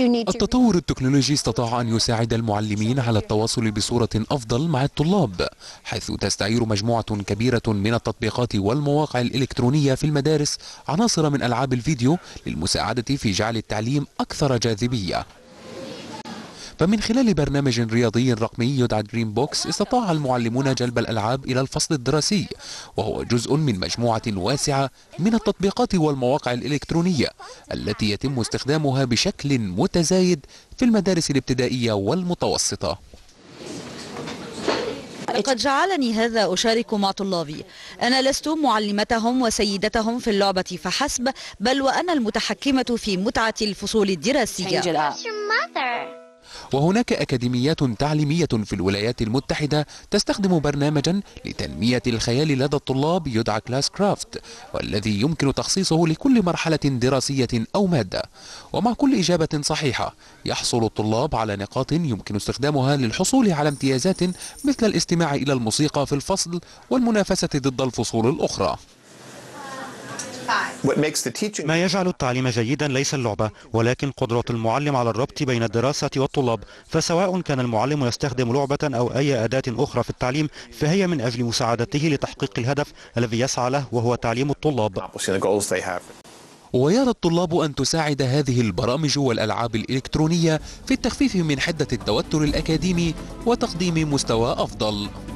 التطور التكنولوجي استطاع أن يساعد المعلمين على التواصل بصورة أفضل مع الطلاب حيث تستعير مجموعة كبيرة من التطبيقات والمواقع الإلكترونية في المدارس عناصر من ألعاب الفيديو للمساعدة في جعل التعليم أكثر جاذبية فمن خلال برنامج رياضي رقمي يدعى دريم بوكس استطاع المعلمون جلب الألعاب إلى الفصل الدراسي وهو جزء من مجموعة واسعة من التطبيقات والمواقع الإلكترونية التي يتم استخدامها بشكل متزايد في المدارس الابتدائية والمتوسطة لقد جعلني هذا أشارك مع طلابي أنا لست معلمتهم وسيدتهم في اللعبة فحسب بل وأنا المتحكمة في متعة الفصول الدراسية وهناك أكاديميات تعليمية في الولايات المتحدة تستخدم برنامجا لتنمية الخيال لدى الطلاب يدعى كلاس كرافت والذي يمكن تخصيصه لكل مرحلة دراسية أو مادة ومع كل إجابة صحيحة يحصل الطلاب على نقاط يمكن استخدامها للحصول على امتيازات مثل الاستماع إلى الموسيقى في الفصل والمنافسة ضد الفصول الأخرى ما يجعل التعليم جيدا ليس اللعبة ولكن قدرة المعلم على الربط بين الدراسة والطلاب فسواء كان المعلم يستخدم لعبة أو أي أداة أخرى في التعليم فهي من أجل مساعدته لتحقيق الهدف الذي يسعى له وهو تعليم الطلاب ويرى الطلاب أن تساعد هذه البرامج والألعاب الإلكترونية في التخفيف من حدة التوتر الأكاديمي وتقديم مستوى أفضل